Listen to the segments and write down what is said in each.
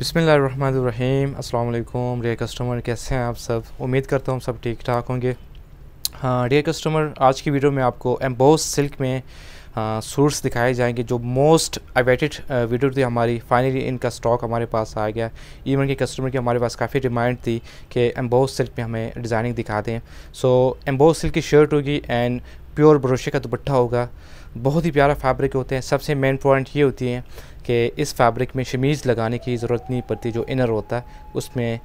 बिसमीम् अल्लाम रे कस्टमर कैसे हैं आप सब उम्मीद करता हूँ सब ठीक ठाक होंगे हाँ डे कस्टमर आज की वीडियो में आपको एम्बोस सिल्क में हाँ, सूट्स दिखाए जाएंगे जो मोस्ट अवेटेड वीडियो थी हमारी फाइनली इनका स्टॉक हमारे पास आ गया इवन के कस्टमर की हमारे पास काफ़ी डिमांड थी कि एम्बोस सिल्क में हमें डिज़ाइनिंग दिखा दें सो एम्बोस सिल्क की शर्ट होगी एंड प्योर ब्रोशे का दुपट्टा होगा बहुत ही प्यारा फैब्रिक होते हैं सबसे मेन पॉइंट ये होती है कि इस फैब्रिक में शमीज़ लगाने की ज़रूरत नहीं पड़ती जो इनर होता है उसमें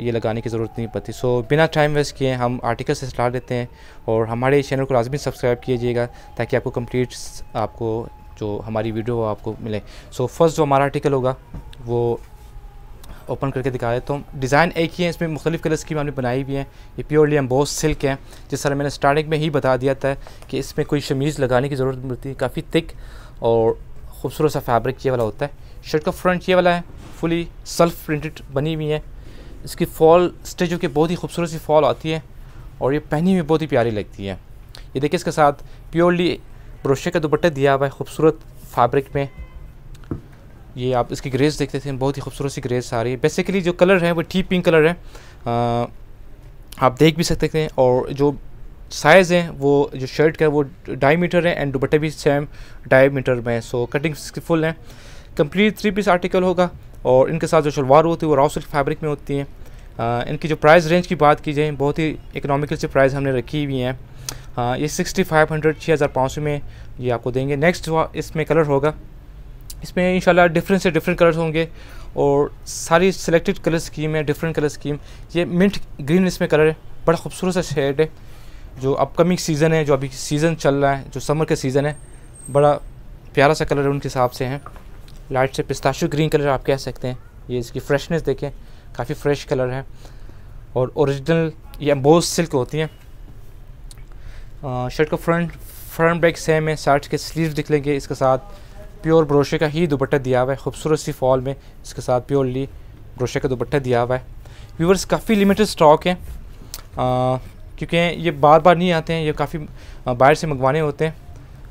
ये लगाने की ज़रूरत नहीं पड़ती सो बिना टाइम वेस्ट किए हम आर्टिकल से स्टार्ट लेते हैं और हमारे चैनल को लाजमी सब्सक्राइब कीजिएगा ताकि आपको कम्प्लीट आपको जो हमारी वीडियो आपको मिले सो so, फर्स्ट जो हमारा आर्टिकल होगा वो ओपन करके दिखा रहे तो डिज़ाइन एक ही है इसमें मुख्तलिफ़ कलर्स की मैंने बनाई हुई हैं ये प्योरली एम्बोस सिल्क है जिस तरह मैंने स्टार्टिंग में ही बता दिया था कि इसमें कोई शमीज़ लगाने की ज़रूरत मिलती है काफ़ी थिक और खूबसूरत सा फैब्रिक ये वाला होता है शर्ट का फ्रंट ये वाला है फुली सेल्फ प्रिंटेड बनी हुई है इसकी फॉल स्टेचू की बहुत ही खूबसूरत सी फॉल आती है और ये पहनी हुई बहुत ही प्यारी लगती है ये देखिए इसके साथ प्योरली ब्रोशे का दुपट्टा दिया हुआ है खूबसूरत फैब्रिक में ये आप इसकी ग्रेस देखते थे बहुत ही खूबसूरत सी ग्रेस आ रही है बेसिकली जो कलर है वो टी पिंक कलर है आ, आप देख भी सकते हैं और जो साइज़ है वो जो शर्ट का वो ढाई मीटर है एंड दुपट्टे भी सेम ढाई मीटर में सो कटिंग फुल है कंप्लीट थ्री पीस आर्टिकल होगा और इनके साथ जो शलवार होती है वो राउसल फैब्रिक में होती हैं इनकी जो प्राइस रेंज की बात की जाए बहुत ही इकोनॉमिकल से प्राइस हमने रखी हुई हैं ये सिक्सटी फाइव हंड्रेड छः हज़ार पाँच सौ में ये आपको देंगे नेक्स्ट इसमें कलर होगा इसमें इंशाल्लाह डिफरेंट से डिफरेंट कलर्स होंगे और सारी सिलेक्टेड कलर स्कीम है डिफरेंट कलर स्कीम ये मिंट ग्रीन इसमें कलर है बड़ा खूबसूरत सा शेड है जो अपकमिंग सीज़न है जो अभी सीज़न चल रहा है जो समर का सीज़न है बड़ा प्यारा सा कलर है उनके हिसाब से है लाइट से पिस्ताशु ग्रीन कलर आप कह सकते हैं ये इसकी फ्रेशनेस देखें काफ़ी फ्रेश कलर है और ओरिजिनल ये बोस सिल्क होती हैं शर्ट का फ्रंट फ्रंट बैक सेम है शर्ट के स्लीव दिख लेंगे इसके साथ प्योर ब्रोशे का ही दुपट्टा दिया हुआ है खूबसूरत सी फॉल में इसके साथ प्योरली ब्रोशे का दुपट्टा दिया हुआ है व्यूवर्स काफ़ी लिमिटेड स्टॉक है क्योंकि ये बार बार नहीं आते हैं ये काफ़ी बाहर से मंगवाने होते हैं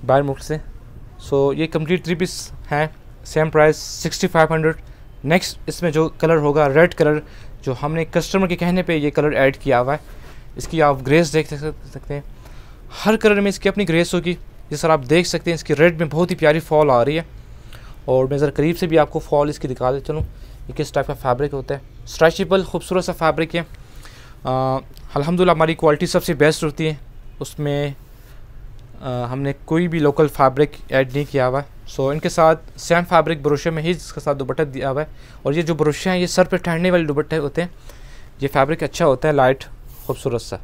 बाहर मुल्क से सो ये कम्प्लीट थ्री पीस हैं same price sixty five hundred next इसमें जो कलर होगा रेड कलर जो हमने कस्टमर के कहने पे ये कलर ऐड किया हुआ है इसकी आप ग्रेस देख सकते हैं हर कलर में इसकी अपनी ग्रेस होगी जी सर आप देख सकते हैं इसकी रेड में बहुत ही प्यारी फॉल आ रही है और मैं ज़रा करीब से भी आपको फॉल इसकी दिखा दे चलूँ ये किस टाइप का फैब्रिक होता है स्ट्रेचबल खूबसूरत सा फैब्रिक है अलहमदिल्ला हमारी क्वालिटी सबसे बेस्ट होती है उसमें आ, हमने कोई भी लोकल फैब्रिक ऐड नहीं किया हुआ है सो इनके साथ सेम फैब्रिक ब्रोशे में ही इसके साथ दुपट्टा दिया हुआ है और ये जो ब्रोशे हैं ये सर पर ठहरने वाले दुपट्टे होते हैं ये फैब्रिक अच्छा होता है लाइट खूबसूरत सा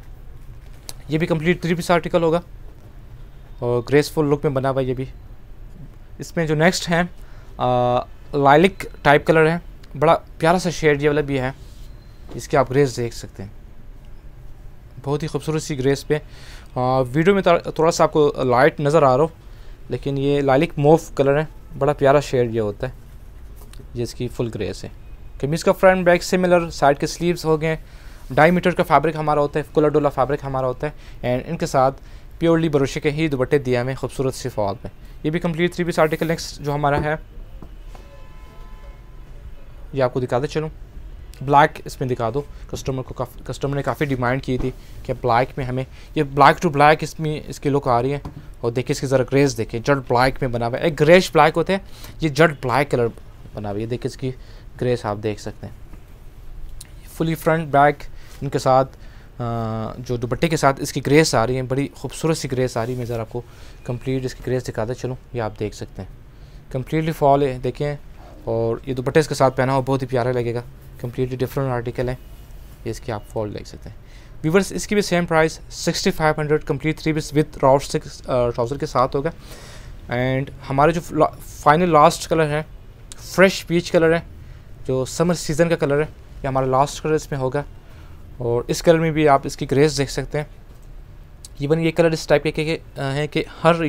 ये भी कम्प्लीट थ्री पीस आर्टिकल होगा और ग्रेसफुल लुक में बना हुआ ये भी इसमें जो नेक्स्ट है लाइलिक टाइप कलर है बड़ा प्यारा सा शेड ये वाला भी है इसके आप ग्रेस देख सकते हैं बहुत ही खूबसूरत सी ग्रेस पे आ, वीडियो में थोड़ा सा आपको लाइट नज़र आ रहा हो लेकिन ये लालिक मोव कलर है बड़ा प्यारा शेड ये होता है जिसकी फुल ग्रेस है कमीज़ का फ्रंट बैक सिमिलर साइड के स्लीव्स हो गए डाई मीटर का फैब्रिक हमारा होता है कुल्ला डोला फैब्रिक हमारा होता है एंड इनके साथ प्योरली बरोशे के ही दुपट्टे दिया में खूबसूरत से फॉल में ये भी complete three piece article next जो हमारा है ये आपको दिखाते चलूँ ब्लैक इसमें दिखा दो कस्टमर को काफ़ी कस्टमर ने काफ़ी डिमांड की थी कि ब्लैक में हमें ये ब्लैक टू ब्लैक इसमें इसकी लुक आ रही है और देखिए इसकी ज़रा ग्रेस देखिए जड ब्लैक में बना हुआ है एक ग्रेस ब्लैक होते हैं ये जड ब्लैक कलर बना हुआ है देखिए इसकी ग्रेस आप देख सकते हैं फुली फ्रंट बैक इनके साथ जो दुपट्टे के साथ इसकी ग्रेस आ रही है बड़ी खूबसूरत सी ग्रेस आ रही है मैं ज़रा आपको कम्प्लीट इसकी ग्रेस दिखाता चलूँ ये आप देख सकते हैं कम्प्लीटली फॉल है देखें और ये दुपट्टे इसके साथ पहना हो बहुत ही प्यारा लगेगा कम्प्लीटली डिफरेंट आर्टिकल है ये इसकी आप फॉल देख सकते हैं वीवर्स इसकी भी same price 6500 complete three piece with राउट सिक्स ट्राउज़र के साथ होगा एंड हमारे जो फाइनल लास्ट कलर है फ्रेश पीच कलर है जो समर सीज़न का कलर है ये हमारा लास्ट कलर इसमें होगा और इस कलर में भी आप इसकी ग्रेस देख सकते हैं इवन ये कलर इस टाइप के, के, हैं कि हर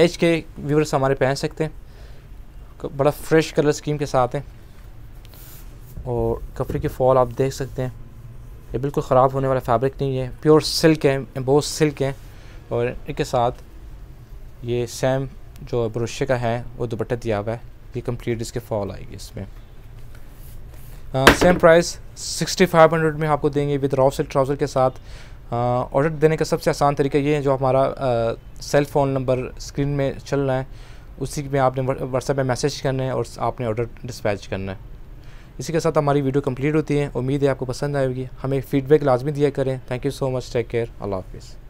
एज के व्यूवर्स हमारे पहन सकते हैं बड़ा फ्रेश कलर स्कीम के साथ हैं और कपड़े की फॉल आप देख सकते हैं ये बिल्कुल ख़राब होने वाला फैब्रिक नहीं है प्योर सिल्क है बहुत सिल्क है और इनके साथ ये सेम जो ब्रोशे का है वो दुपट्टा दिया हुआ है ये कंप्लीट इसके फॉल आएगी इसमें same price sixty five hundred में आपको देंगे विद रॉफ सेल ट्राउज़र के साथ ऑर्डर uh, देने का सबसे आसान तरीका ये है जो हमारा सेल फ़ोन नंबर स्क्रीन में चल रहा है उसी में आपने व्हाट्सएप में मैसेज करना है और आपने ऑर्डर डिस्पैच करना है इसी के साथ हमारी वीडियो कंप्लीट होती है उम्मीद है आपको पसंद आएगी हमें फीडबैक लाजमी दिया करें thank you so much take care Allah हाफिज़